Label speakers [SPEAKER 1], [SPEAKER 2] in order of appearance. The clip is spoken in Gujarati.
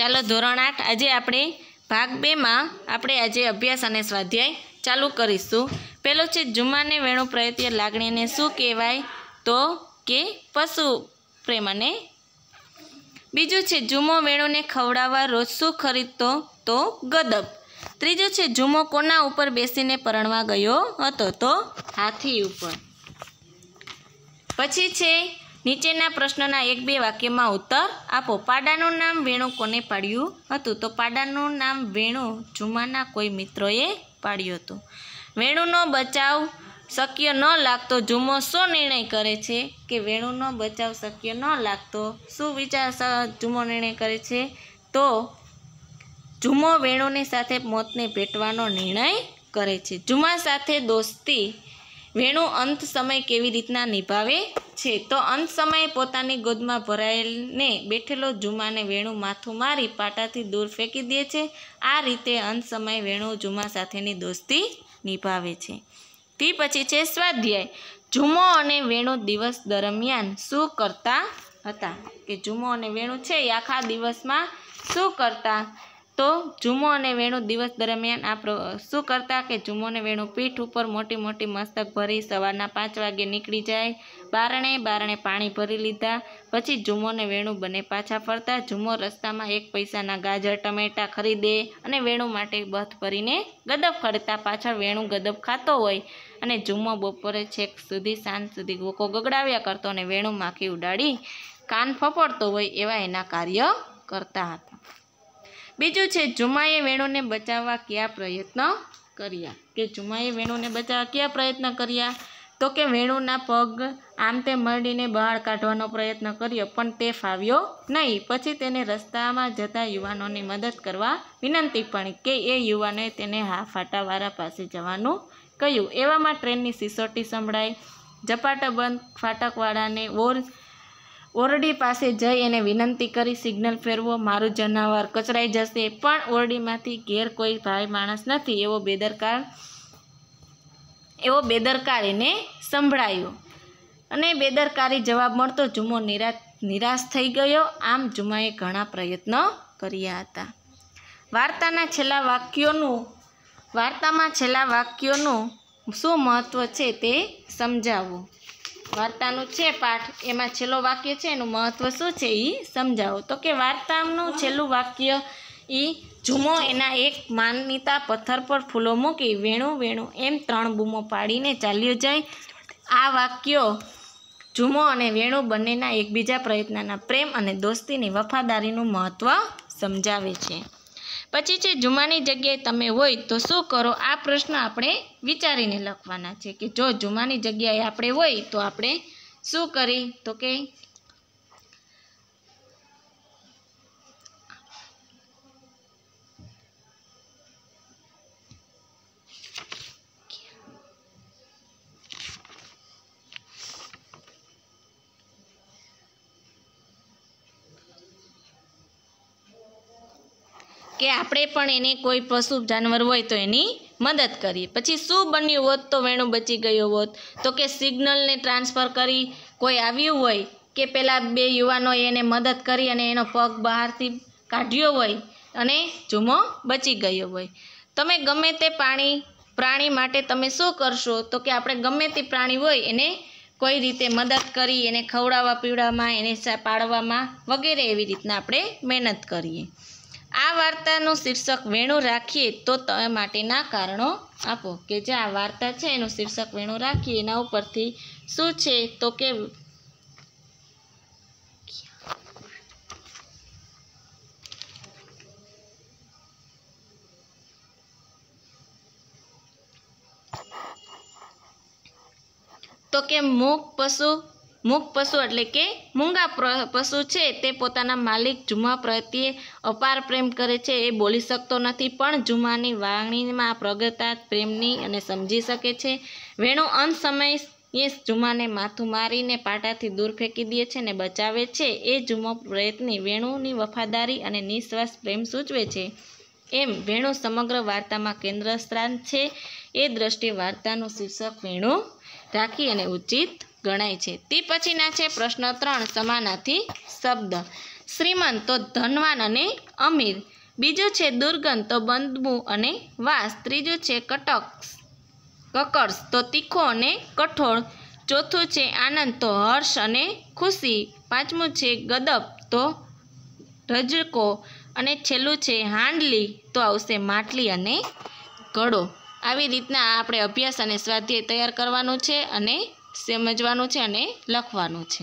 [SPEAKER 1] ચાલો ધોરણ આઠ આજે આપણે ભાગ બેમાં આપણે આજે અભ્યાસ અને સ્વાધ્યાય ચાલુ કરીશું પહેલો છે જુમાને વેણુ પ્રયત્ય લાગણીને શું કહેવાય તો કે પશુ પ્રેમ બીજું છે જુમો વેણુને ખવડાવવા રોજ શું ખરીદતો તો ગદબ ત્રીજું છે જુમો કોના ઉપર બેસીને પરણવા ગયો હતો તો હાથી ઉપર પછી છે નીચેના પ્રશ્નના એક બે વાક્યમાં ઉત્તર આપો પાડાનું નામ વેણુ કોને પાડ્યું હતું તો પાડાનું નામ વેણુ જુમાના કોઈ મિત્રોએ પાડ્યું હતું વેણુનો બચાવ શક્ય ન લાગતો જુમો શું નિર્ણય કરે છે કે વેણુનો બચાવ શક્ય ન લાગતો શું વિચાર જુમો નિર્ણય કરે છે તો જુમો વેણુની સાથે મોતને ભેટવાનો નિર્ણય કરે છે જુમા સાથે દોસ્તી વેણુ અંત સમય કેવી રીતના નિભાવે છે તો અંત સમયે પોતાની ગોદમાં ભરાયેલને બેઠેલો જુમાને વેણુ માથું મારી પાટાથી દૂર ફેંકી દે છે આ રીતે અંત સમયે વેણુ જુમા સાથેની દોસ્તી નિભાવે છે તે પછી છે સ્વાધ્યાય જુમો અને વેણુ દિવસ દરમિયાન શું કરતા હતા કે જુમો અને વેણુ છે એ આખા દિવસમાં શું કરતા તો જુમો અને વેણુ દિવસ દરમિયાન આ શું કરતા કે જુમો અને વેણુ પીઠ ઉપર મોટી મોટી મસ્તક ભરી સવારના પાંચ વાગે નીકળી જાય બારણે બારણે પાણી ભરી લીધા પછી જુમો અને વેણુ બંને પાછા ફરતા જુમો રસ્તામાં એક પૈસાના ગાજર ટમેટા ખરીદે અને વેણુ માટે બથ ભરીને ગદબ ખરીદતા પાછળ વેણુ ગદબ ખાતો હોય અને જુમો બપોરે છેક સુધી સાંજ સુધી ગોકો ગગડાવ્યા કરતો અને વેણુ માખી ઉડાડી કાન ફફડતો હોય એવા એના કાર્ય કરતા હતા બીજું છે જુમાએ વેણુને બચાવવા કયા પ્રયત્ન કર્યા કે જુમાએ વેણુને બચાવવા કયા પ્રયત્ન કર્યા તો કે વેણુના પગ આમ તે મરડીને બહાર કાઢવાનો પ્રયત્ન કર્યો પણ તે ફાવ્યો નહીં પછી તેને રસ્તામાં જતા યુવાનોની મદદ કરવા વિનંતી પણ કે એ યુવાને તેને હા ફાટાવાળા પાસે જવાનું કહ્યું એવામાં ટ્રેનની સિસોટી સંભળાઈ ઝપાટા બંધ ફાટકવાળાને ઓર ઓરડી પાસે જઈ એને વિનંતી કરી સિગ્નલ ફેરવો મારું જનાવર કચરાઈ જશે પણ ઓરડીમાંથી ઘેર કોઈ ભાઈ માણસ નથી એવો બેદરકાર એવો બેદરકાર એને સંભળાયો અને બેદરકારી જવાબ મળતો જુમો નિરાશ નિરાશ થઈ ગયો આમ જુમાએ ઘણા પ્રયત્નો કર્યા હતા વાર્તાના છેલ્લા વાક્યોનું વાર્તામાં છેલ્લા વાક્યોનું શું મહત્ત્વ છે તે સમજાવો વાર્તાનું છે પાઠ એમાં છેલ્લો વાક્ય છે એનું મહત્ત્વ શું છે એ સમજાવો તો કે વાર્તાનું છેલ્લું વાક્ય એ ઝૂમો એના એક માનનીતા પથ્થર પર ફૂલો મૂકી વેણું વેણું એમ ત્રણ બૂમો પાડીને ચાલ્યો જાય આ વાક્યો જુમો અને વેણું બંનેના એકબીજા પ્રયત્નના પ્રેમ અને દોસ્તીની વફાદારીનું મહત્ત્વ સમજાવે છે પછી છે જુમાની જગ્યાએ તમે હોય તો શું કરો આ પ્રશ્ન આપણે વિચારીને લખવાના છે કે જો જુમાની જગ્યાએ આપણે હોય તો આપણે શું કરી તો કે કે આપણે પણ એને કોઈ પશુ જાનવર હોય તો એની મદદ કરીએ પછી શું બન્યું હોત તો વેણું બચી ગયો હોત તો કે સિગ્નલને ટ્રાન્સફર કરી કોઈ આવ્યું હોય કે પેલા બે યુવાનોએ એને મદદ કરી અને એનો પગ બહારથી કાઢ્યો હોય અને જુમો બચી ગયો હોય તમે ગમે તે પાણી પ્રાણી માટે તમે શું કરશો તો કે આપણે ગમે તે પ્રાણી હોય એને કોઈ રીતે મદદ કરી એને ખવડાવવા પીવડાવવામાં એને પાળવામાં વગેરે એવી રીતના આપણે મહેનત કરીએ આ વાર્તાનું શીર્ષક વેણું રાખીએ તો તમે માટેના કારણો આપો કે જે આ વાર્તા છે એનું શીર્ષક વેણું રાખીએ એના ઉપરથી શું છે તો કે તો કે મૂક પશુ મૂક પશુ એટલે કે મૂંગા પશુ છે તે પોતાના માલિક જુમા પ્રત્યે અપાર પ્રેમ કરે છે એ બોલી શકતો નથી પણ જુમાની વાણીમાં પ્રગતા પ્રેમની અને સમજી શકે છે વેણુ અંત સમયે જુમાને માથું મારીને પાટાથી દૂર ફેંકી દે છે અને બચાવે છે એ જુમો પ્રયત્ની વેણુની વફાદારી અને નિઃશ્વાસ પ્રેમ સૂચવે છે એમ વેણુ સમગ્ર વાર્તામાં કેન્દ્રસ્થાન છે એ દ્રષ્ટિએ વાર્તાનું શીર્ષક વેણુ રાખી અને ઉચિત ગણાય છે તે પછીના છે પ્રશ્ન ત્રણ સમાનાથી શબ્દ શ્રીમંત તો ધનવાન અને અમીર બીજું છે દુર્ગંધ તો બંધબુ અને વાસ ત્રીજું છે કટક કકર્ષ તો તીખો અને કઠોળ ચોથું છે આનંદ તો હર્ષ અને ખુશી પાંચમું છે ગદબ તો રજકો અને છેલ્લું છે હાંડલી તો આવશે માટલી અને ઘડો આવી રીતના આપણે અભ્યાસ અને સ્વાધ્યાય તૈયાર કરવાનું છે અને સમજવાનું છે અને લખવાનું છે